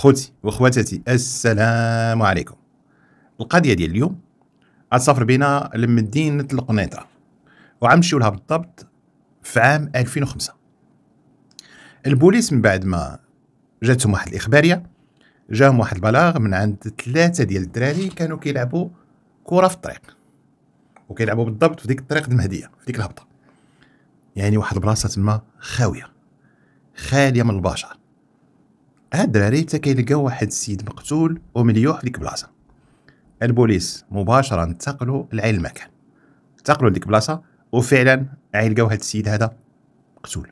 خوتي وخواتاتي السلام عليكم القضيه ديال اليوم غتسافر بينا لمدينه القنيطره وعمشيو لها بالضبط في عام 2005 البوليس من بعد ما جاتهم واحد الاخباريه جاهم واحد البلاغ من عند ثلاثه ديال الدراري كانوا كيلعبوا كره في الطريق وكيلعبوا بالضبط في ديك الطريق المهديه في ديك الهبطه يعني واحد البلاصه تما خاويه خاليه من البشر هاد الدراري حتى كيلقاو واحد السيد مقتول ومليوح ديك بلاصه البوليس مباشره انتقلوا لعين المكان انتقلوا لديك بلاصه وفعلا لقاو هاد السيد هذا مقتول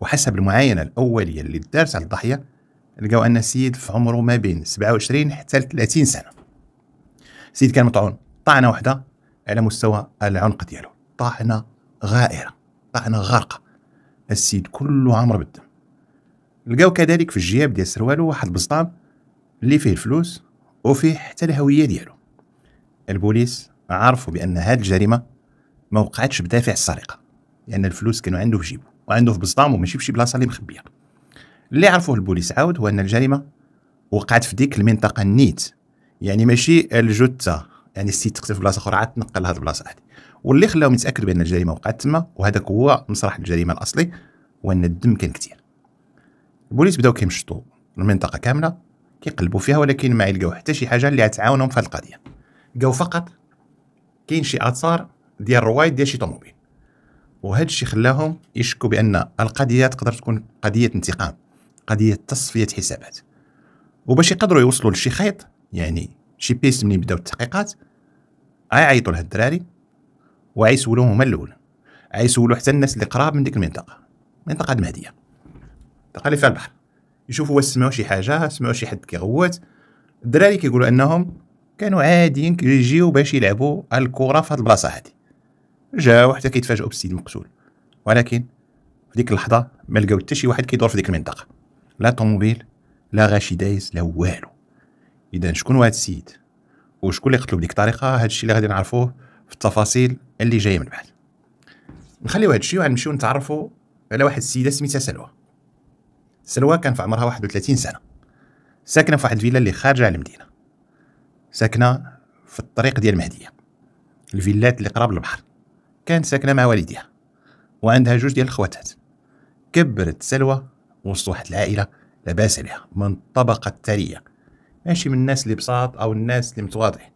وحسب المعاينه الاوليه اللي دارت على الضحيه لقاو ان السيد في عمره ما بين 27 حتى 30 سنه السيد كان مطعون طعنه واحده على مستوى العنق ديالو طعنه غائره طعنه غارقه السيد كله عامر بالدم لقاو كذلك في الجياب ديال سروالو واحد البسطام اللي فيه الفلوس وفيه حتى الهويه ديالو البوليس عرفوا بان هاد الجريمه ما وقعتش بدافع السرقه لان يعني الفلوس كانوا عنده في جيبه وعنده في بسطام وماشي في شي بلاصه اللي مخبيه اللي عرفوه البوليس عاود هو ان الجريمه وقعت في ديك المنطقه النيت يعني ماشي الجثه يعني السيد تقتل في بلاصه اخرى عاد تنقل لهاد البلاصه هادي واللي خلاهم يتاكدوا بان الجريمه وقعت تما وهذاك هو مسرح الجريمه الاصلي وان الدم كان كثير البوليس بداو كيمشطوا المنطقه كامله كيقلبوا فيها ولكن ما يلقاو حتى شي حاجه اللي تعاونهم في القضيه لقاو فقط كاين شي اثار ديال روايد ديال شي طوموبيل وهذا الشيء خلاهم يشكوا بان القضيه تقدر تكون قضيه انتقام قضيه تصفيه حسابات وباش يقدروا يوصلوا لشي خيط يعني شي بيست منين بداو التحقيقات عيطوا لهاد الدراري وعيسولوهم هما الاول عيسولو حتى الناس اللي قراب من ديك المنطقه منطقه المهديه تقالي في فيها البحر يشوفوا واش سمعوا شي حاجه سمعوا شي حد كيغوت الدراري كيقولوا انهم كانوا عاديين كيجيو باش يلعبوا الكره في هاد البلاصه هادي جاو حتى كيتفاجئوا بالسيد المقتول ولكن في ديك اللحظه ما لقاو حتى شي واحد كيدور في ديك المنطقه لا طوموبيل لا غاشي دايز لا والو اذا شكون هو هاد السيد وشكون اللي قتلو بديك الطريقه هادشي اللي غادي نعرفوه في التفاصيل اللي جايه من بعد نخليو الشيء ونمشيو نتعرفوا على واحد السيده سميتها سلوى سلوى كان في عمرها 31 سنة ساكنة في واحد الفيلا اللي خارجة على المدينة ساكنة في الطريق ديال المهدية الفيلات اللي قراب البحر كانت ساكنة مع والديها وعندها جوج ديال الخواتات كبرت سلوى وسط واحد العائلة لاباس عليها من الطبقة التالية ماشي من الناس اللي بساط أو الناس اللي متواضعين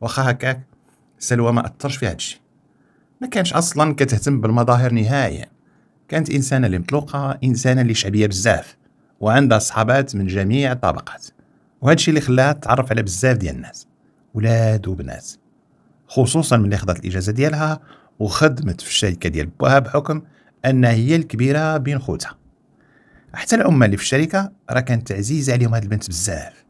واخا هكاك سلوى ما أثرش في هادشي ما كانش أصلا كتهتم بالمظاهر نهائيا كانت إنسانة اللي مطلوقة إنسانة اللي شعبية بزاف وعندها صحابات من جميع الطبقات وهذا الشيء اللي خلاها تتعرف على بزاف ديال الناس ولاد وبنات خصوصا ملي خدات الإجازة ديالها وخدمت في الشركة ديال باها بحكم أنها هي الكبيرة بين خوتها حتى الأم اللي في الشركة راه كانت عزيزة عليهم هاد البنت بزاف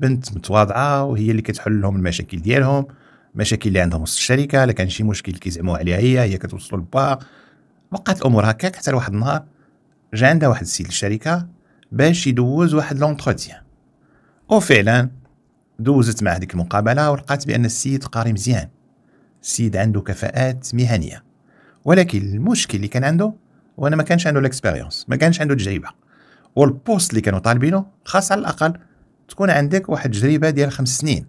بنت متواضعة وهي اللي كتحل لهم المشاكل ديالهم مشاكل اللي عندهم وسط الشركه لكان كان شي مشكل كيزعموا عليها هي هي كتوصلوا لبا وقعت الامور هكاك حتى لواحد النهار جا عندها واحد السيد الشركه باش يدوز واحد لونتروتيان وفعلا دوزت مع هذيك المقابله ولقات بان السيد قاري مزيان السيد عنده كفاءات مهنيه ولكن المشكل اللي كان عنده هو ما كانش عنده ليكسبيريونس ما كانش عنده تجربه والبوست اللي كانوا طالبينه خاص على الاقل تكون عندك واحد التجربه ديال خمس سنين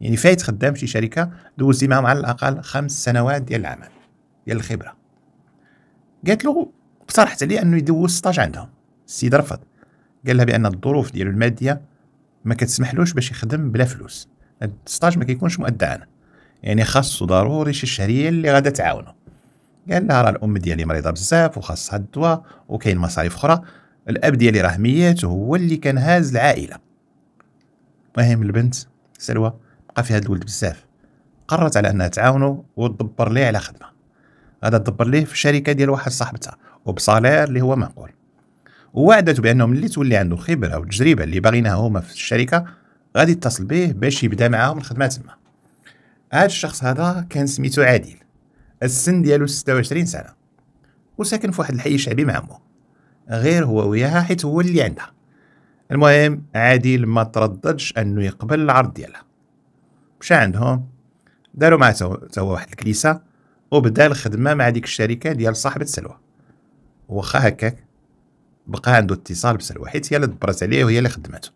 يعني فايت خدام في شركه دوزتي معاهم على الاقل خمس سنوات ديال العمل ديال الخبره قالت له اقترحت عليه انه يدوز ستاج عندها السيد رفض قال لها بان الظروف ديالو الماديه ما كتسمحلوش باش يخدم بلا فلوس الستاج ما كيكونش مؤدعا يعني خاصو ضروري شي شهريه اللي غادا تعاونه قال لها راه الام ديالي مريضه بزاف وخاصها الدواء وكاين مصاريف اخرى الاب ديالي راه ميت وهو اللي كان هاز العائله المهم البنت سلوى بقى فيها الولد بزاف قررت على انها تعاونه وتدبر ليه على خدمه غادا تدبر ليه في الشركه ديال واحد صاحبتها وبصالير اللي هو معقول ووعدته بانه ملي تولي عنده خبره وتجربه اللي باغينها هما في الشركه غادي يتصل به باش يبدا معاهم الخدمه تما هاد الشخص هذا كان سميتو عادل السن ديالو 26 سنه وساكن في واحد الحي شعبي مع امه غير هو وياها حيت هو اللي عندها المهم عادل ما ترددش انه يقبل العرض ديالها مشى عندهم داروا معاه توا واحد الكليسه وبدا الخدمه مع ديك الشركه ديال صاحبه سلوى واخا هكاك بقى عنده اتصال بسلوى حيت هي اللي دبرت عليه وهي اللي خدمته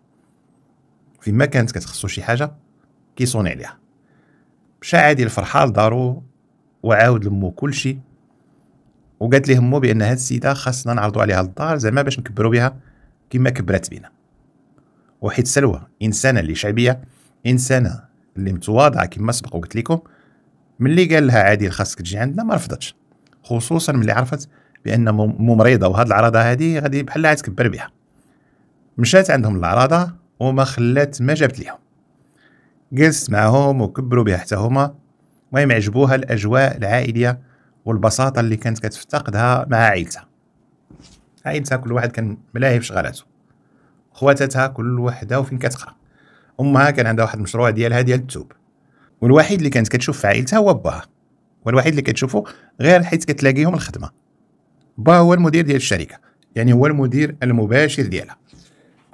فيما كانت كتخصو شي حاجه كيصوني عليها مشى عادي الفرحه لدارو وعاود لمو كلشي وقالت ليه امو بان هاد السيده خاصنا نعرضو عليها للدار زعما باش نكبرو بها كما كبرات بينا وحيت سلوى انسانه اللي شعبيه انسانه اللي متواضعه كما سبق وقلت لكم ملي قال لها عادي خاصك تجي عندنا ما رفضتش خصوصا ملي عرفت بان مو مريضه وهاد العراضه هذه غادي بحال تكبر بها مشات عندهم العراضه وما خلات ما جابت ليهم جلست معهم وكبروا بها حتى هما المهم عجبوها الاجواء العائليه والبساطه اللي كانت كتفتقدها مع عائلتها عائلتها كل واحد كان ملاهي في خواتاتها كل وحده وفين كتقرا امها كان عندها واحد المشروع ديالها ديال التوب والوحيد اللي كانت كتشوف في عائلتها هو باها والوحيد اللي كتشوفه غير حيت كتلاقيهم الخدمه با هو المدير ديال الشركه يعني هو المدير المباشر ديالها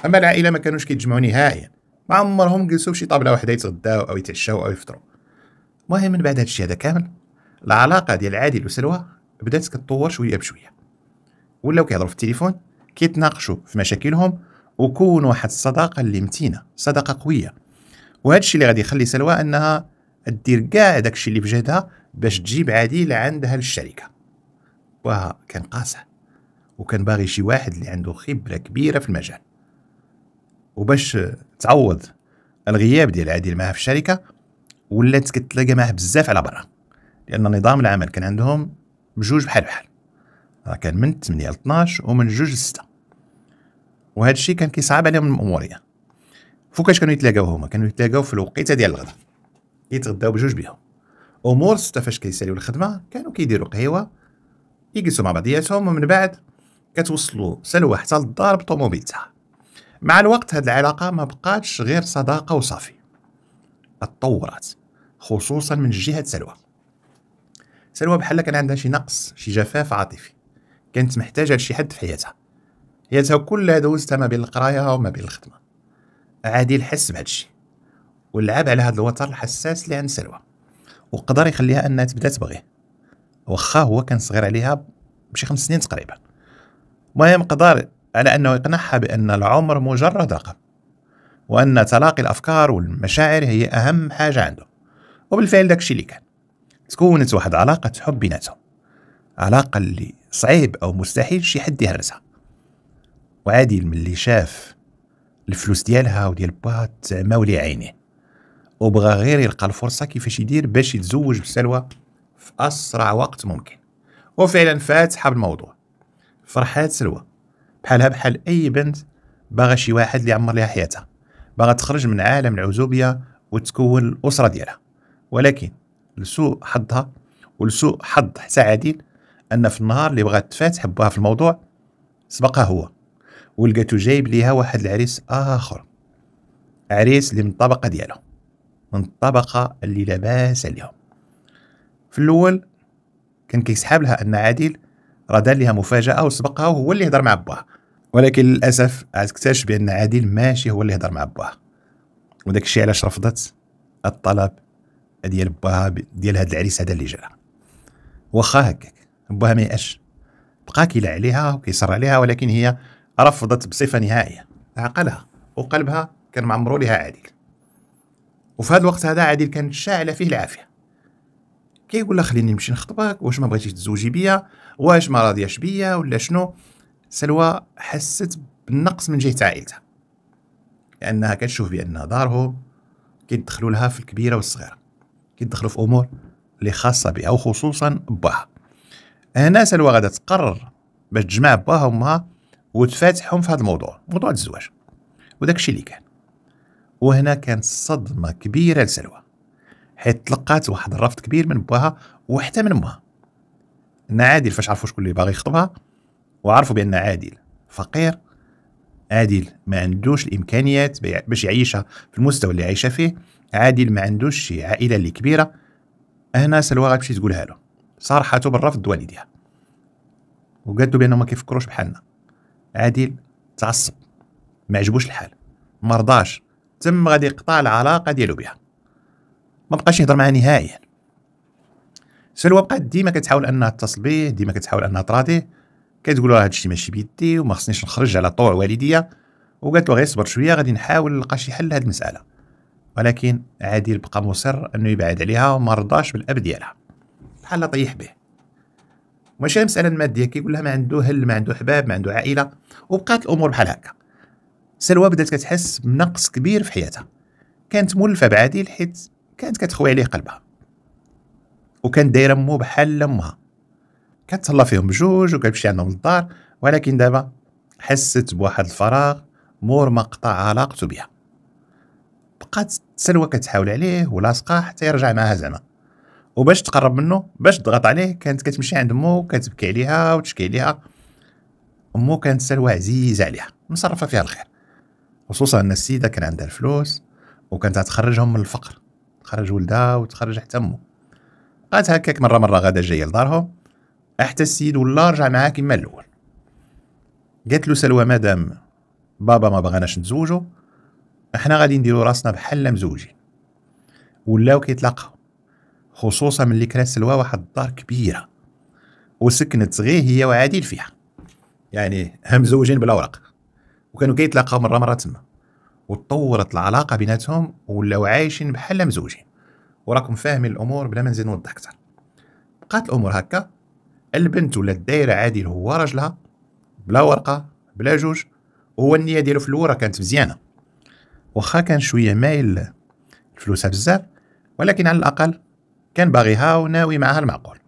اما العائله ما كانوش كيتجمعوا نهائيا ما عمرهم جلسوا في شي طابله واحده يتغداو او يتعشاو او يفطروا المهم من بعد هادشي هذا كامل العلاقه ديال عادل وسلوى بدات كتطور شويه بشويه ولاو كيهضروا في التليفون كيتناقشوا في مشاكلهم وكون واحد الصداقه اللي متينه صداقه قويه وهذا الشيء اللي غادي يخلي سلوى انها دير كاع داكشي اللي بجهدها باش تجيب عديل عندها للشركه كان قاصح وكان باغي شي واحد اللي عنده خبره كبيره في المجال وباش تعوض الغياب ديال عديل معاه في الشركه ولات كتلاقى معاه بزاف على برا لان نظام العمل كان عندهم بجوج بحال بحال كان من 8 ل 12 ومن جوج ل 6 وهذا الشيء كان كيصعب عليهم الاموريه فوكاش كانوا يتلاقاو هما كانوا يتلاقاو في الوقيته ديال الغدا يتغداو بجوج بهم امور ستة فاش كيساليو الخدمه كانوا كيديروا قهيوه يجلسوا مع بعضياتهم ومن بعد كتوصلوا سلوى حتى للدار بطوموبيلتها مع الوقت هاد العلاقه ما بقاتش غير صداقه وصافي تطورت خصوصا من جهه سلوى سلوى بحال كان عندها شي نقص شي جفاف عاطفي كانت محتاجه لشي حد في حياتها حياتها كلها دوزتها ما بين القرايه وما بين الخدمه عادي الحس بهادشي ولعب على هذا الوتر الحساس اللي عند سلوى وقدر يخليها انها تبدا تبغيه واخا هو كان صغير عليها بشي خمس سنين تقريبا المهم قدر على انه يقنعها بان العمر مجرد رقم وان تلاقي الافكار والمشاعر هي اهم حاجه عنده وبالفعل داكشي اللي كان تكونت واحد علاقه حب بيناتهم علاقه اللي صعيب او مستحيل شي حد يهرسها وعادل ملي شاف الفلوس ديالها وديال باها تعمى عينيه وبغى غير يلقى الفرصه كيفاش يدير باش يتزوج بسلوى في اسرع وقت ممكن وفعلا فات حب الموضوع فرحات سلوى بحالها بحال اي بنت باغا شي واحد اللي يعمر لها حياتها باغا تخرج من عالم العزوبيه وتكون الاسره ديالها ولكن لسوء حظها ولسوء حظ حتى عديل ان في النهار اللي بغات تفات حبها في الموضوع سبقها هو ولقاتو جايب ليها واحد العريس اخر عريس اللي من الطبقه ديالو من الطبقة اللي لاباس عليهم في الأول كان كيسحاب لها أن عادل راه ليها مفاجأة وسبقها وهو اللي هضر مع باها ولكن للأسف عاد اكتشف بأن عادل ماشي هو اللي هضر مع باها وداك الشيء علاش رفضت الطلب ديال باها ديال هاد العريس هذا اللي جاها واخا هكاك باها ما يأش بقى كيلا عليها وكيصر عليها ولكن هي رفضت بصفة نهائية عقلها وقلبها كان معمرو لها عادل وفي هذا الوقت هذا عادل كانت شاعله فيه العافيه كيقول لها خليني نمشي نخطبك واش ما بغيتيش تزوجي بيا واش ما راضياش بيا ولا شنو سلوى حست بالنقص من جهه عائلتها لانها كتشوف بان دارهم كيدخلوا لها في الكبيره والصغيره كيدخلوا في امور اللي خاصه بها وخصوصا باها هنا سلوى غادا تقرر باش تجمع باها وامها وتفاتحهم في هذا الموضوع موضوع الزواج وداك الشيء اللي كان وهنا كانت صدمه كبيره لسلوى حيت تلقات واحد الرفض كبير من باها وحتى من امها ان عادل فاش عرفوا شكون اللي باغي يخطبها وعرفوا بان عادل فقير عادل ما عندوش الامكانيات باش يعيشها في المستوى اللي عايشه فيه عادل ما عندوش شي عائله اللي كبيره هنا سلوى غتمشي تقولها له صارحته بالرفض والديها وقالت له بانهم ما كيفكروش بحالنا عادل تعصب ما عجبوش الحال ما رضاش تم غادي يقطع العلاقه ديالو بها ما بقاش يهضر معها نهائيا سلوى بقات ديما كتحاول انها تتصل به ديما كتحاول انها تراضيه كتقول له هادشي ماشي بيدي وما خصنيش نخرج على طوع والديا وقالت له غير صبر شويه غادي نحاول نلقى شي حل لهاد المساله ولكن عادل بقى مصر انه يبعد عليها وما رضاش بالاب ديالها بحال طيح به ماشي المساله الماديه كيقول لها ما عنده هل ما عنده حباب ما عنده عائله وبقات الامور بحال هكا سلوى بدات كتحس بنقص كبير في حياتها كانت مولفه بعديل حيت كانت كتخوي عليه قلبها وكانت دايره مو بحال لامها كتهلا فيهم بجوج وكتمشي عندهم للدار ولكن دابا حست بواحد الفراغ مور ما قطع علاقته بها بقات سلوى كتحاول عليه ولاصقه حتى يرجع معها زعما وباش تقرب منه باش تضغط عليه كانت كتمشي عند مو كتبكي عليها وتشكي عليها مو كانت سلوى عزيزه عليها مصرفه فيها الخير خصوصا ان السيده كان عندها الفلوس وكانت تخرجهم من الفقر تخرج ولدها وتخرج حتى امه قالت هكاك مره مره غدا جايه لدارهم حتى السيد ولا رجع معاه كيما الاول قالت له سلوى مدام بابا ما بغاناش نتزوجو احنا غادي نديرو راسنا بحال مزوجين ولاو كيتلاقاو خصوصا ملي كانت سلوى واحد الدار كبيره وسكنت غير هي وعادل فيها يعني هم مزوجين بالاوراق وكانوا كيتلاقاو مره مره تما وتطورت العلاقه بيناتهم ولاو عايشين بحال مزوجين وراكم فاهمين الامور بلا ما نزيد نوضح اكثر بقات الامور هكا البنت ولات دايره عادل هو راجلها بلا ورقه بلا جوج وهو النيه ديالو في الورا كانت مزيانه واخا كان شويه مايل فلوسها بزاف ولكن على الاقل كان باغيها وناوي معها المعقول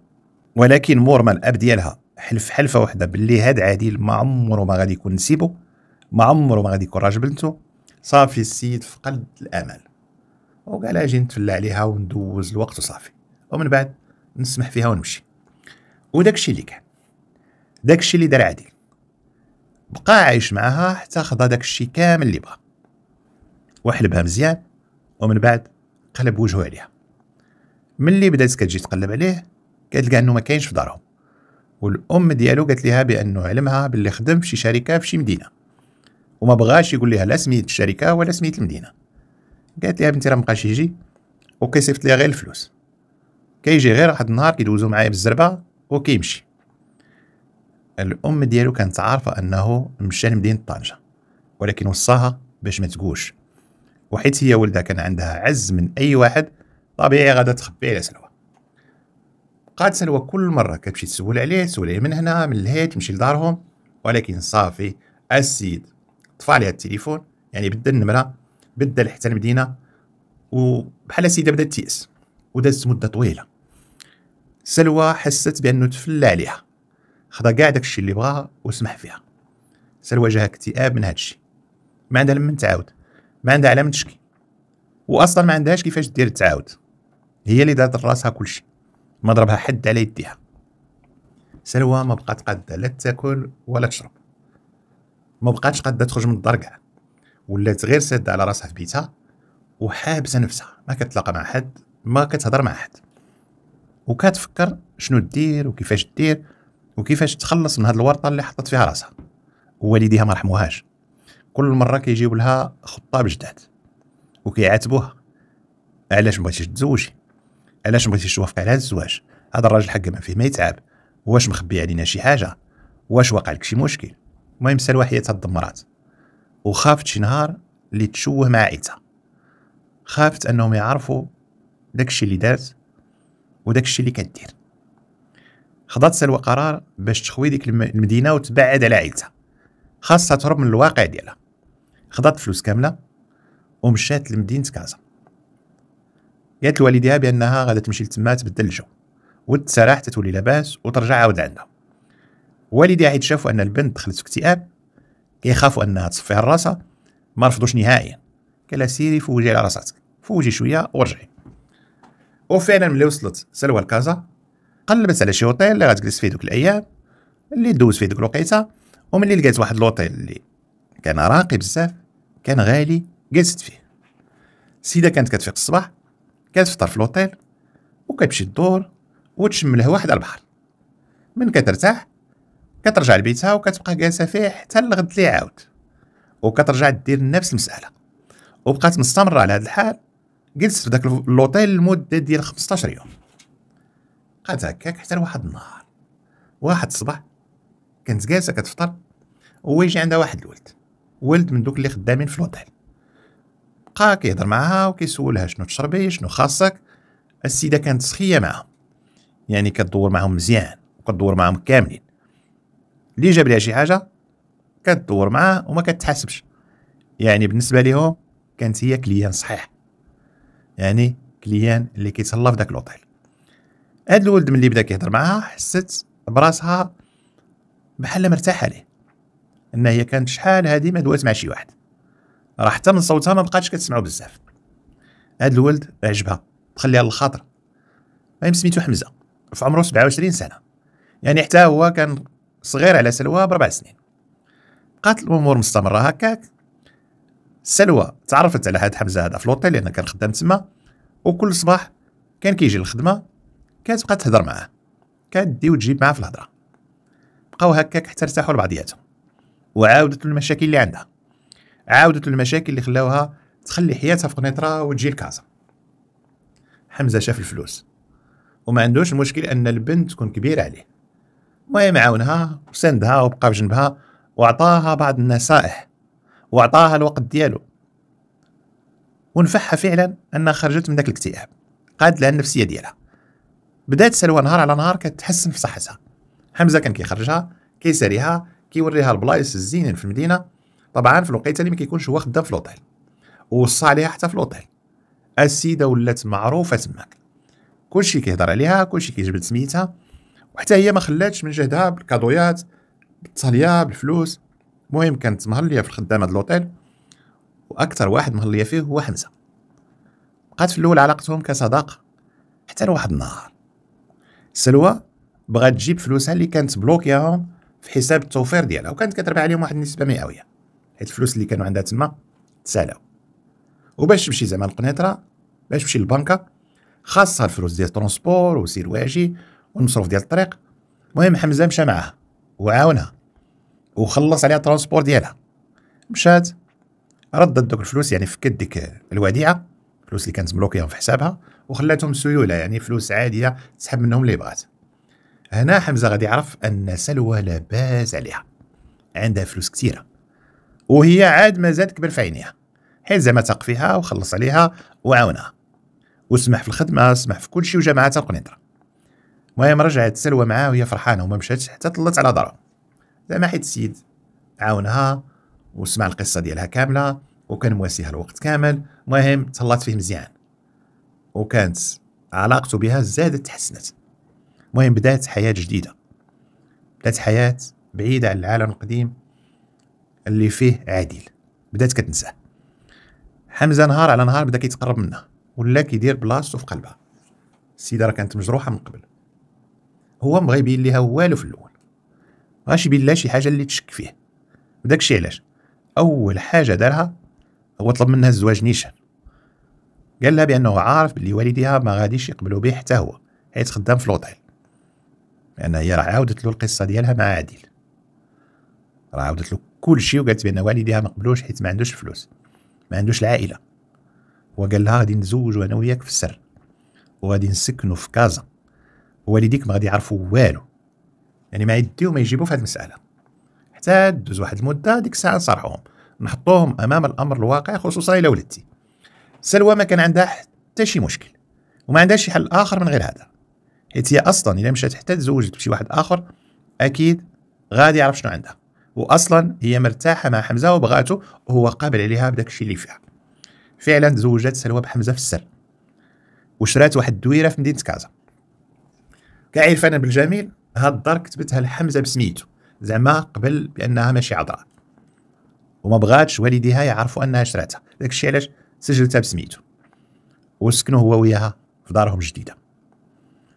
ولكن مور ما الاب ديالها حلف حلفه وحده باللي هاد عادل ما عمره ما غادي يكون نسيبه ما عمره ما غادي يكون راجل بنته صافي السيد فقد الامل وقال اجي نتفلى عليها وندوز الوقت وصافي ومن بعد نسمح فيها ونمشي وداك الشيء اللي كان داك الشيء اللي دار عادل بقى عايش معاها حتى خدا داك الشيء كامل اللي بغا وحلبها مزيان ومن بعد قلب وجهه عليها ملي بدات كتجي تقلب عليه كتلقى انه ما كاينش في دارهم والام ديالو قالت لها بانه علمها باللي خدم في شي شركه في شي مدينه وما بغاش يقول لها لا سميه الشركه ولا سميه المدينه قالت لها بنتي راه مابقاش يجي وكيصيفط ليها غير الفلوس كيجي غير واحد النهار كيدوزو معايا بالزربه وكيمشي الام ديالو كانت عارفه انه مشى لمدينه طنجه ولكن وصاها باش ما تقولش وحيت هي ولدها كان عندها عز من اي واحد طبيعي غادا تخبي على سلوى بقات سلوى كل مره كتمشي تسول عليه تسول عليه من هنا من لهيه تمشي لدارهم ولكن صافي السيد طفى عليها التليفون يعني بدا النمره بدا حتى المدينه وبحال السيده بدات تيأس ودازت مده طويله سلوى حست بانه تفلى عليها خدا كاع داكشي اللي بغاها وسمح فيها سلوى جاها اكتئاب من هادشي ما عندها لمن تعاود ما عندها علام تشكي واصلا ما عندهاش كيفاش دير تعاود هي اللي دارت راسها كلشي ما ضربها حد على يديها سلوى ما بقات قادة لا تاكل ولا تشرب ما بقاتش قادة تخرج من الدار كاع ولات غير سادة على راسها في بيتها وحابسة نفسها ما كتلاقى مع حد ما كتهضر مع حد وكتفكر شنو دير وكيفاش دير وكيفاش تخلص من هاد الورطة اللي حطت فيها راسها والديها ما رحموهاش كل مرة كيجيب لها خطاب جداد وكيعاتبوها علاش مبغيتيش تزوجي علاش مبغيتيش توافقي على الزواج هذا الراجل حق ما فيه ما يتعب واش مخبي علينا شي حاجه واش واقع لك شي مشكل المهم سالوا حياتها تدمرات وخافت شي نهار اللي تشوه مع عائلتها خافت انهم يعرفوا داكشي اللي دارت وداكشي اللي كدير خضات سلوى قرار باش تخوي ديك المدينه وتبعد على عائلتها خاصها تهرب من الواقع ديالها خضات فلوس كامله ومشات لمدينه كازا قالت لوالديها بانها غادا تمشي لتما تبدل الجو وتسرح تتولي لاباس وترجع عاود عندها والدي عيد شافوا ان البنت دخلت في اكتئاب كيخافوا انها تصفيها راسها ما رفضوش نهائيا قال لها سيري فوجي على راساتك فوجي شويه ورجعي وفعلا ملي وصلت سلوى لكازا قلبت على شي اوتيل اللي غتجلس فيه دوك الايام اللي دوز فيه دوك الوقيته وملي لقات واحد الوطيل اللي كان راقي بزاف كان غالي جلست فيه السيده كانت كتفيق الصباح كتفطر في الوطيل وكتمشي الدور وتشم الهواء حدا البحر من كترتاح كترجع لبيتها وكتبقى جالسه فيه حتى الغد اللي عاود وكترجع دير نفس المساله وبقات مستمره على هذا الحال جلست في داك لوطيل لمده ديال 15 يوم بقات هكاك حتى لواحد النهار واحد الصباح كانت جالسه كتفطر وهو يجي عندها واحد الولد ولد من دوك اللي خدامين في لوطيل بقى كيهضر معاها وكيسولها شنو تشربي شنو خاصك السيده كانت سخيه معاهم يعني كدور معاهم مزيان وكدور معاهم كاملين اللي جاب ليها شي حاجه كتدور معاه وما كتحاسبش يعني بالنسبه ليهم كانت هي كليان صحيح يعني كليان اللي كيتهلا في داك الاوتيل هاد الولد ملي بدا كيهضر معاها حست براسها بحال مرتاحه ليه ان هي كانت شحال هادي ما دوات مع شي واحد راه حتى من صوتها ما بقاتش كتسمعو بزاف هاد الولد عجبها تخليها للخاطر المهم سميتو حمزه في عمره 27 سنه يعني حتى هو كان صغير على سلوى بربع سنين بقات الامور مستمره هكاك سلوى تعرفت على هاد حمزه هذا في لوطيل لان كان خدام تما وكل صباح كان كيجي للخدمه كتبقى تهضر معاه كدي وتجيب معاه في الهضره بقاو هكاك حتى ارتاحوا لبعضياتهم وعاودت له المشاكل اللي عندها عاودت له المشاكل اللي خلاوها تخلي حياتها في قنيطره وتجي لكازا حمزه شاف الفلوس وما عندوش مشكل ان البنت تكون كبيره عليه المهم عاونها وسندها وبقى بجنبها وعطاها بعض النصائح وعطاها الوقت ديالو ونفعها فعلا انها خرجت من داك الاكتئاب قاد لها النفسيه ديالها بدات سلوى نهار على نهار كتحسن في صحتها حمزه كان كيخرجها كيساريها كيوريها البلايص الزينين في المدينه طبعا في الوقيته اللي ما كيكونش هو خدام في لوطيل ووصى عليها حتى في لوطيل السيده ولات معروفه تماك كلشي كيهضر عليها كلشي كيجبد سميتها وحتى هي ما خلاتش من جهدها بالكادويات بالتصاليه بالفلوس المهم كانت مهليه في الخدامه لوطيل واكثر واحد مهليه فيه هو حمزه بقات في الاول علاقتهم كصداقه حتى لواحد النهار سلوى بغات تجيب فلوسها اللي كانت بلوكياهم في حساب التوفير ديالها وكانت كتربح عليهم واحد النسبه مئويه حيت الفلوس اللي كانوا عندها تما تسالاو وباش تمشي زعما القنيطره باش تمشي للبنكه خاصها الفلوس ديال ترونسبور وسير واجي والمصروف ديال الطريق المهم حمزه مشى معاها وعاونها وخلص عليها الترونسبور ديالها مشات ردت دوك الفلوس يعني فكت ديك الوديعه الفلوس اللي كانت مبلوكيه في حسابها وخلاتهم سيوله يعني فلوس عاديه تسحب منهم اللي بغات هنا حمزه غادي يعرف ان سلوى لاباس عليها عندها فلوس كثيره وهي عاد مازال كبر في عينيها حيت زعما تاق فيها وخلص عليها وعاونها وسمح في الخدمه سمح في كل شيء وجمعات القنيطره المهم رجعت سلوى معاه وهي فرحانه وما مشاتش حتى طلت على دارها زعما حيت السيد عاونها وسمع القصه ديالها كامله وكان مواسيها الوقت كامل المهم تهلات فيه مزيان وكانت علاقته بها زادت تحسنت المهم بدات حياه جديده بدات حياه بعيده عن العالم القديم اللي فيه عادل بدات كتنساه حمزه نهار على نهار بدا كيتقرب منها ولا كيدير بلاصتو في قلبها السيده راه كانت مجروحه من قبل هو ما غيبين ليها والو في الاول ما يبين لها شي حاجه اللي تشك فيه وداكشي علاش اول حاجه دارها هو طلب منها الزواج نيشان قال لها بانه عارف بلي والديها ما غاديش يقبلوا به حتى هو حيت خدام في لوطيل لان هي راه عاودت له القصه ديالها مع عادل راه عاودت له كل شيء وقالت بان والديها ما قبلوش حيت ما عندوش فلوس ما عندوش العائله وقال لها غادي نزوجوا انا وياك في السر وغادي نسكنوا في كازا والديك ما غادي يعرفوا والو يعني ما يديو ما يجيبوا في هذه المساله حتى دوز واحد المده ديك الساعه نصرحوهم نحطوهم امام الامر الواقع خصوصا الى ولدتي سلوى ما كان عندها حتى شي مشكل وما عندهاش شي حل اخر من غير هذا حيت هي اصلا الا مشات حتى تزوجت بشي واحد اخر اكيد غادي يعرف شنو عندها واصلا هي مرتاحه مع حمزه وبغاته وهو قابل عليها بداك الشيء اللي فيها فعلا تزوجت سلوى بحمزه في السر وشرات واحد الدويره في مدينه كازا كاع انا بالجميل هاد الدار كتبتها لحمزه بسميتو زعما قبل بانها ماشي عذراء وما بغاتش والديها يعرفوا انها شراتها داك الشيء علاش سجلتها بسميتو وسكنوا هو وياها في دارهم الجديده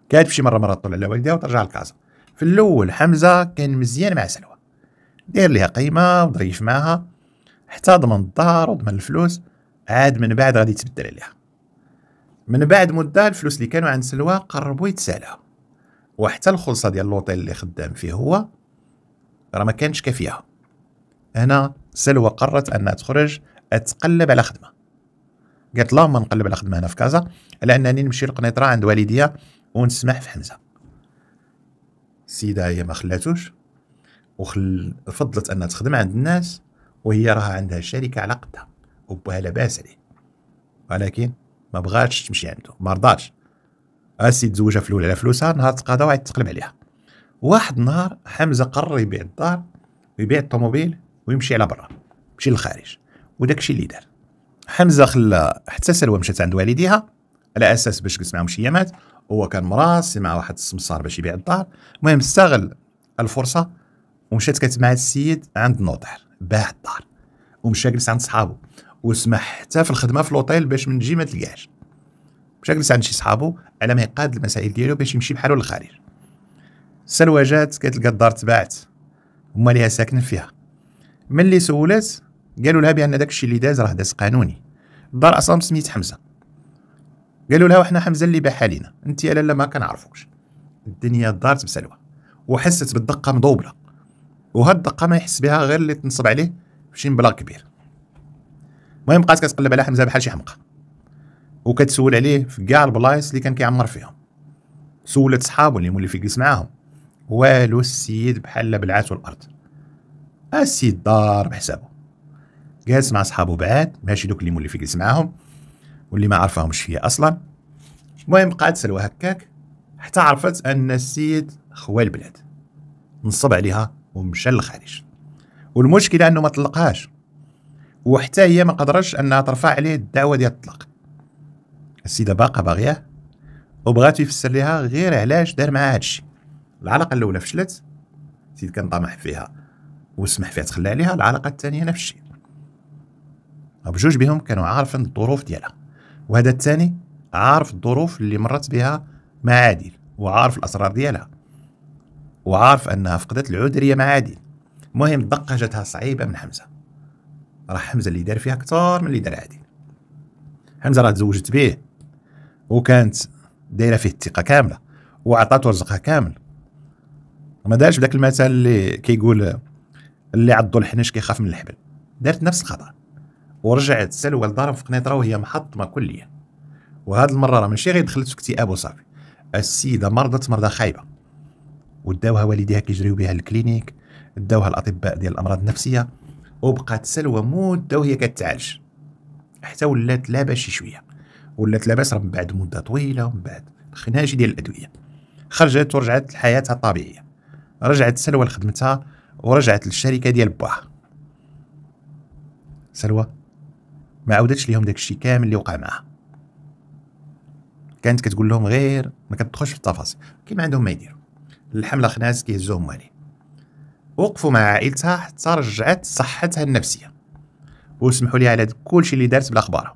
كانت شي مره مره تطلع على والديها وترجع لكازا في الاول حمزه كان مزيان مع سلوى داير ليها قيمه وظريف معها حتى ضمن الدار وضمن الفلوس عاد من بعد غادي تبدل عليها من بعد مده الفلوس اللي كانوا عند سلوى قربوا يتسالاو وحتى الخلصه ديال لوطيل اللي خدام فيه هو راه ما كانش كافيه هنا سلوى قررت انها تخرج تقلب على خدمه قالت اللهم نقلب على خدمه هنا في كازا على انني نمشي لقنيطره عند والديا ونسمح في حمزه السيده هي ما خلاتوش وخل فضلت انها تخدم عند الناس وهي راها عندها شركه على قدها وبها لاباس عليه ولكن ما بغاتش تمشي عنده ما رضاتش السيد تزوجها في الاولى على فلوسها نهار تقاضى وعاد تقلب عليها واحد النهار حمزه قرر يبيع الدار ويبيع الطوموبيل ويمشي على برا يمشي للخارج وداك الشيء اللي دار حمزه خلى حتى سلوى مشات عند والديها على اساس باش جلس معاهم شي يامات هو كان مراس مع واحد السمسار باش يبيع الدار المهم استغل الفرصه ومشات كانت مع السيد عند النوطير باع الدار ومشى جلس عند صحابه وسمح حتى في الخدمه في لوطيل باش من تجي ما تلقاش باش يجلس عند شي صحابو على ما يقاد المسائل ديالو باش يمشي بحالو للخارج سلوى جات كتلقى الدار تباعت هما ليها ساكنين فيها ملي سولات قالوا لها بان داكشي اللي داز راه داز قانوني الدار اصلا سميت حمزه قالوا لها وحنا حمزه اللي باعها لينا انت يا لاله ما كنعرفوكش الدنيا دارت بسلوى وحست بالدقه مضوبله وهاد الدقه ما يحس بها غير اللي تنصب عليه فشي مبلغ كبير المهم بقات كتقلب على حمزه بحال شي حمقه وكتسول عليه في كاع البلايص اللي كان كيعمر فيهم سولت صحابو اللي مولي فيجلس معاهم والو السيد بحال بلعاتو الارض السيد دار بحسابه جالس مع صحابو بعاد ماشي دوك اللي مولي فيجلس معاهم واللي ما عرفهمش هي اصلا المهم قعد سلوى هكاك حتى عرفت ان السيد خوا البلاد نصب عليها ومشى للخارج والمشكله انه ما طلقهاش وحتى هي ما قدرش انها ترفع عليه الدعوه ديال الطلاق السيده باقه باغياه وبغات يفسر ليها غير علاش دار معاها هادشي العلاقه الاولى فشلت السيد كان طامح فيها وسمح فيها تخلى عليها العلاقه الثانيه نفس الشيء بجوج بهم كانوا عارفين الظروف ديالها وهذا الثاني عارف الظروف اللي مرت بها مع عادل وعارف الاسرار ديالها وعارف انها فقدت العذريه مع عادل المهم الدقه جاتها صعيبه من حمزه راه حمزه اللي دار فيها اكثر من اللي دار عادل حمزه راه تزوجت به وكانت دايره فيه الثقه كامله وعطاته رزقها كامل ما دارش بداك المثل اللي كيقول اللي عضو الحنش كيخاف من الحبل دارت نفس الخطا ورجعت سلوى لدارهم في قنيطره وهي محطمه كليا وهاد المره راه ماشي غير دخلت في اكتئاب وصافي السيده مرضت مرضى خايبه وداوها والديها كيجريو بها للكلينيك داوها الاطباء ديال الامراض النفسيه وبقات سلوى مده وهي كتعالج حتى ولات لاباس شي شويه ولات لاباس راه من بعد مده طويله ومن بعد خناجي ديال الادويه خرجت ورجعت لحياتها الطبيعيه رجعت سلوى لخدمتها ورجعت للشركه ديال باها سلوى ما عاودتش ليهم داكشي كامل اللي وقع معاها كانت كتقول لهم غير ما كتدخلش في التفاصيل كيما عندهم ما يديروا الحمله خناس كيهزوهم مالي وقفوا مع عائلتها حتى رجعت صحتها النفسيه وسمحوا لي على كل شيء اللي دارت بالأخبارها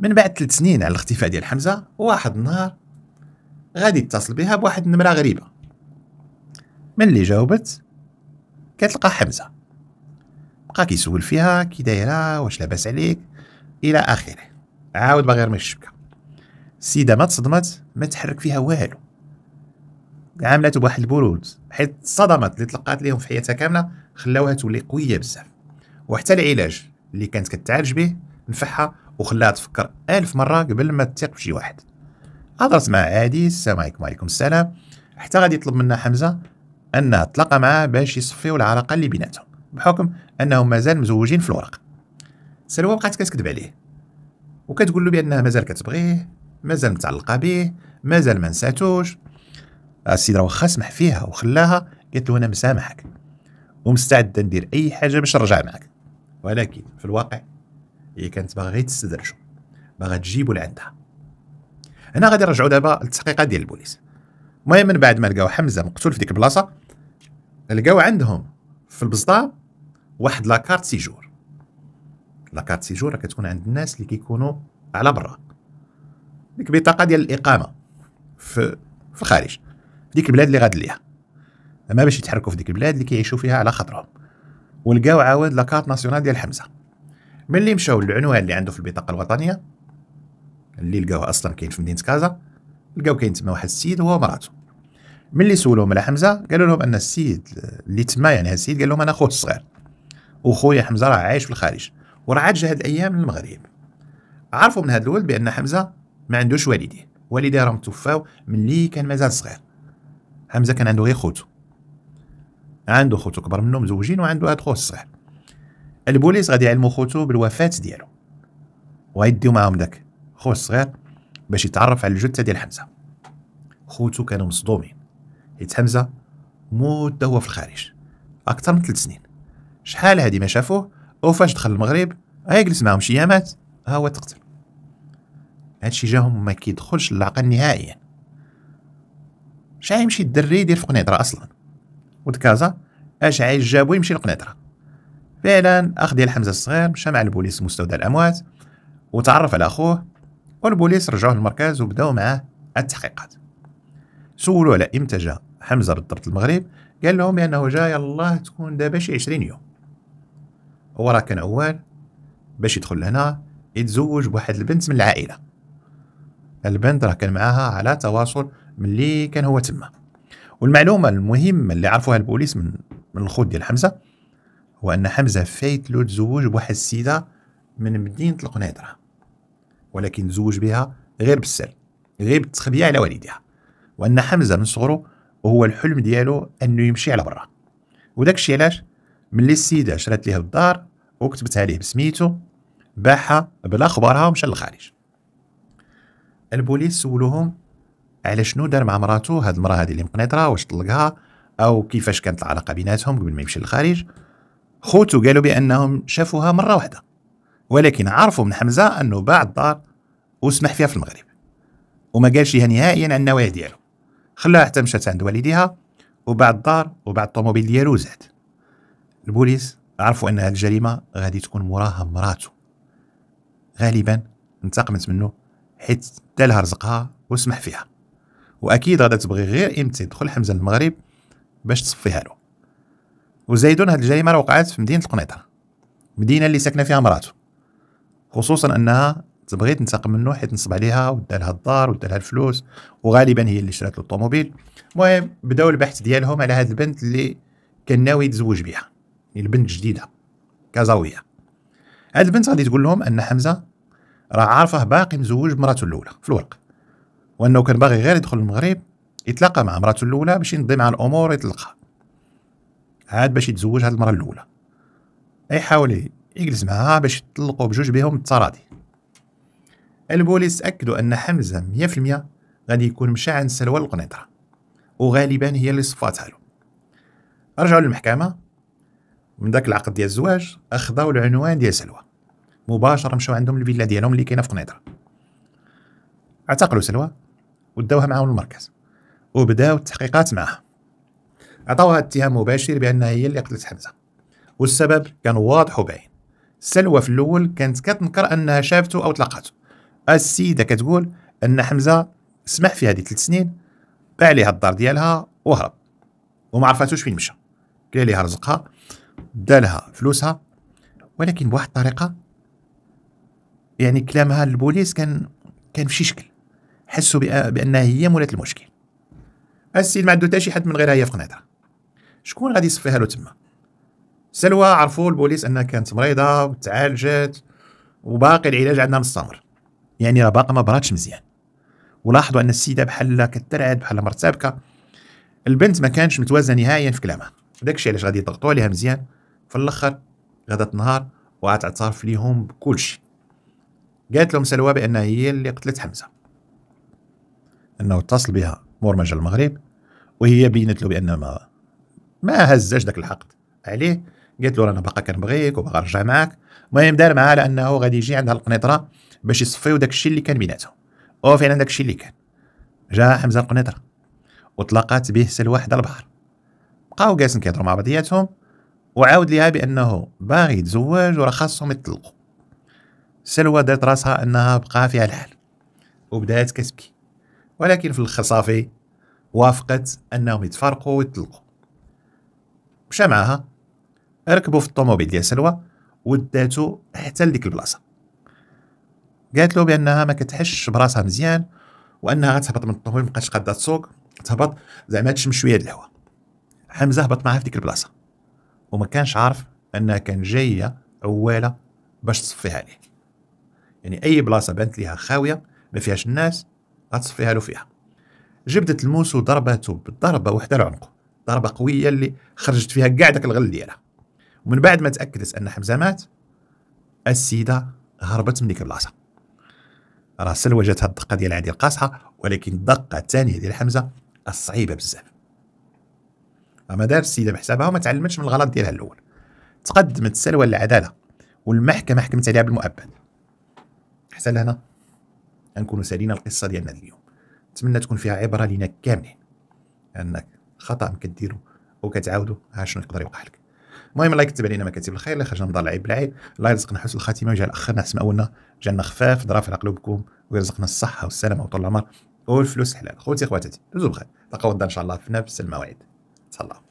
من بعد ثلاث سنين على الاختفاء ديال حمزه واحد النهار غادي يتصل بها بواحد النمره غريبه من اللي جاوبت كتلقى حمزه بقى كيسول فيها كي دايره واش لاباس عليك الى اخره عاود باغي يرمي الشبكه السيده ما تصدمت ما تحرك فيها والو عاملته بواحد البرود حيت الصدمات اللي تلقات ليهم في حياتها كامله خلاوها تولي قويه بزاف وحتى العلاج اللي كانت كتعالج به نفعها وخلاها تفكر ألف مرة قبل ما تثق بشي واحد هضرت مع عادي السلام عليكم وعليكم السلام حتى غادي يطلب منا حمزة أنها تلاقى معاه باش يصفيو العلاقة اللي بيناتهم بحكم أنهم مازال مزوجين في الورق سلوى بقات كتكذب عليه وكتقول له بأنها مازال كتبغيه مازال متعلقة به مازال ما نساتوش السيد راه سمح فيها وخلاها قالت له انا مسامحك ومستعد ندير اي حاجه باش نرجع معك ولكن في الواقع هي كانت باغا غير تستدرجو باغا تجيبو لعندها هنا غادي نرجعو دابا للتحقيقات ديال البوليس المهم من بعد ما لقاو حمزه مقتول في ديك البلاصه لقاو عندهم في البزطام واحد لاكارت سيجور لاكارت سيجور راه كتكون عند الناس اللي كيكونوا على برا ديك بطاقه ديال الاقامه في في الخارج في ديك البلاد اللي غاد ليها اما باش يتحركوا في ديك البلاد اللي كيعيشوا فيها على خاطرهم ولقاو عاود لاكارت ناسيونال ديال حمزه ملي مشاو للعنوان اللي عنده في البطاقه الوطنيه اللي لقاوه اصلا كاين في مدينه كازا لقاو كاين تما واحد السيد هو ومراته ملي سولوهم على حمزه قالوا لهم ان السيد اللي تما يعني هذا السيد قال لهم انا خوه الصغير وخويا حمزه راه عايش في الخارج وراه عاد جا هاد الايام للمغرب عرفوا من هاد الولد بان حمزه ما عندوش والديه والديه راهم توفاو ملي كان مازال صغير حمزه كان عنده غير خوتو عنده خوتو كبر منه مزوجين وعنده هاد خوه الصغير البوليس غادي يعلموا خوتو بالوفاه ديالو وغيديو معاهم داك خو الصغير باش يتعرف على الجثه ديال حمزه خوتو كانوا مصدومين حيت حمزه مده هو في الخارج اكثر من ثلاث سنين شحال هادي ما شافوه وفاش دخل المغرب ها جلس معاهم شي يامات ها هو تقتل هادشي جاهم ما كيدخلش للعقل نهائيا شحال يمشي الدري يدير في قنيطره اصلا ودكازا اش عايش جابو يمشي لقنيطره فعلا أخ ديال حمزة الصغير مشى مع البوليس مستودع الأموات وتعرف على أخوه والبوليس رجعوه للمركز وبداو معاه التحقيقات سولوا على إمتى جا حمزة بالضبط المغرب قال لهم بأنه جا يالله تكون دابا شي 20 يوم هو راه كان عوال باش يدخل لهنا يتزوج بواحد البنت من العائلة البنت راه كان معاها على تواصل ملي كان هو تما والمعلومة المهمة اللي عرفوها البوليس من من الخوت ديال حمزة هو أن حمزة فايت له تزوج بواحد السيدة من مدينة القنيطرة ولكن تزوج بها غير بالسر غير بالتخبية على والدها وأن حمزة من صغره وهو الحلم ديالو أنه يمشي على برا وداك الشيء علاش ملي السيدة شرات ليه الدار وكتبت عليه بسميتو باعها بلا خبارها ومشى للخارج البوليس سولوهم على شنو دار مع مراتو هاد المراه هذه اللي مقنيطره واش طلقها او كيفاش كانت العلاقه بيناتهم قبل ما يمشي للخارج خوتو قالوا بأنهم شافوها مرة واحدة ولكن عرفوا من حمزة أنه باع الدار وسمح فيها في المغرب وما قالش ليها نهائيا على النوايا ديالو خلاها حتى مشات عند والديها وباع الدار وباع الطوموبيل ديالو وزاد البوليس عرفوا أن الجريمة غادي تكون مراها مراتو غالبا انتقمت منه حيت دالها رزقها وسمح فيها واكيد غادا تبغي غير امتى يدخل حمزه للمغرب باش تصفيها له وزايدون هذه الجريمه راه وقعت في مدينه القنيطره مدينه اللي ساكنه فيها مراته خصوصا انها تبغي تنتقم منه حيت نصب عليها ودا لها الدار ودا لها الفلوس وغالبا هي اللي شرات له الطوموبيل المهم بداو البحث ديالهم على هذه البنت اللي كان ناوي يتزوج بها يعني البنت الجديده كازاويه هاد البنت غادي تقول لهم ان حمزه راه عارفه باقي مزوج بمراته الاولى في الورق وانه كان باغي غير يدخل المغرب يتلاقى مع مراته الاولى باش ينظم مع الامور يطلقها عاد باش يتزوج هاد المره الاولى حاول يجلس معها باش يطلقوا بجوج بهم التراضي البوليس أكدوا أن حمزة 100% غادي يكون مشى عند سلوى القنيطرة وغالبا هي اللي صفاتها له رجعوا للمحكمة من داك العقد ديال الزواج أخذوا العنوان ديال سلوى مباشرة مشاو عندهم الفيلا ديالهم اللي كاينة في قنيطرة اعتقلوا سلوى وداوها معاهم المركز وبداو التحقيقات معها عطاوها اتهام مباشر بأنها هي اللي قتلت حمزة والسبب كان واضح وباين سلوى في الأول كانت كتنكر أنها شافته أو تلاقاتو السيدة كتقول أن حمزة سمح في هذه ثلاث سنين باع ليها الدار ديالها وهرب وما عرفاتوش فين مشى كلا ليها رزقها دالها فلوسها ولكن بواحد الطريقة يعني كلامها للبوليس كان كان في شي شكل حسوا بأنها هي مولات المشكل السيد ما عنده حتى شي حد من غيرها هي في قناتها شكون غادي يصفيها له تما سلوى عرفوا البوليس انها كانت مريضه وتعالجت وباقي العلاج عندنا مستمر يعني راه باقا ما براتش مزيان ولاحظوا ان السيده بحال كترعد بحال مرتبكه البنت ما كانش متوازنه نهائيا في كلامها داكشي علاش غادي يضغطوا عليها مزيان في الاخر غدا تنهار وغتعترف ليهم بكلشي قالت لهم سلوى بانها هي اللي قتلت حمزه انه اتصل بها مور ما المغرب وهي بينت له بان ما ما هزاش داك الحقد عليه قالت له رانا باقا كنبغيك وباقا نرجع معاك المهم دار معاه لانه غادي يجي عندها القنيطره باش يصفيو داك الشيء اللي كان بيناتهم او فعلا داك الشيء اللي كان جا حمزه القنيطره وطلقات به سلوى حدا البحر بقاو جالسين كيهضروا مع بعضياتهم وعاود ليها بانه باغي يتزوج وراه خاصهم يطلقوا سلوى دارت راسها انها بقى فيها الحال وبدات كتبكي ولكن في الخصافي صافي وافقت انهم يتفارقوا ويطلقوا مشى معاها ركبوا في الطوموبيل ديال سلوى وداتو حتى لديك البلاصه قالت له بانها ما كتحش براسها مزيان وانها غتهبط من الطوموبيل مابقاش قاده تسوق تهبط زعما تشم شويه الهواء حمزه هبط معاها في ديك البلاصه وما كانش عارف انها كان جايه عواله باش تصفيها عليه يعني اي بلاصه بانت ليها خاويه ما فيهاش الناس غتصفيها له فيها جبدت الموس وضربته بالضربه وحده لعنقه ضربه قويه اللي خرجت فيها كاع داك الغل ديالها ومن بعد ما تاكدت ان حمزه مات السيده هربت من ديك البلاصه راه سلوى جاتها الدقه ديال عادي القاصحه ولكن الدقه الثانيه ديال حمزه الصعيبه بزاف ما دار السيده بحسابها وما تعلمتش من الغلط ديالها الاول تقدمت سلوى للعداله والمحكمه حكمت عليها بالمؤبد حتى لهنا غنكونوا سالينا القصه ديالنا اليوم نتمنى تكون فيها عبره لينا كاملين انك خطا كديرو وكتعاودو ها شنو يقدر يوقع لك المهم الله يكتب علينا مكاتب الخير اللي خرجنا من دار العيب بالعيب الله يرزقنا حسن الخاتمه ويجعل اخرنا حسن اولنا جعلنا خفاف ضرافه على قلوبكم ويرزقنا الصحه والسلامه وطول العمر والفلوس حلال خوتي خواتاتي دوزو بخير تلقاو الدار ان شاء الله في نفس الموعد تهلاو